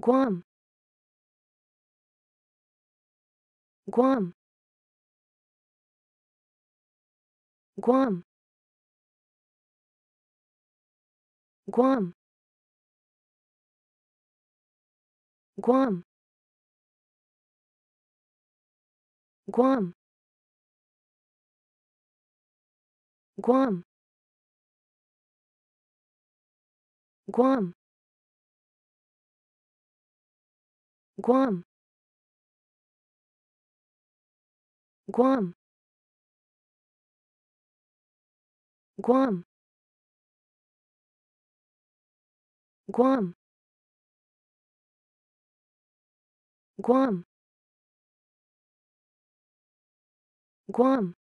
Guam Guam Guam Guam Guam Guam Guam Guam Guam Guam Guam Guam Guam Guam